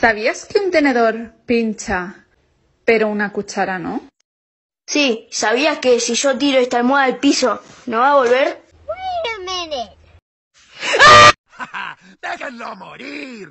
¿Sabías que un tenedor pincha, pero una cuchara no? Sí, ¿sabías que si yo tiro esta almohada al piso, no va a volver? Wait a minute. ¡Déjenlo morir!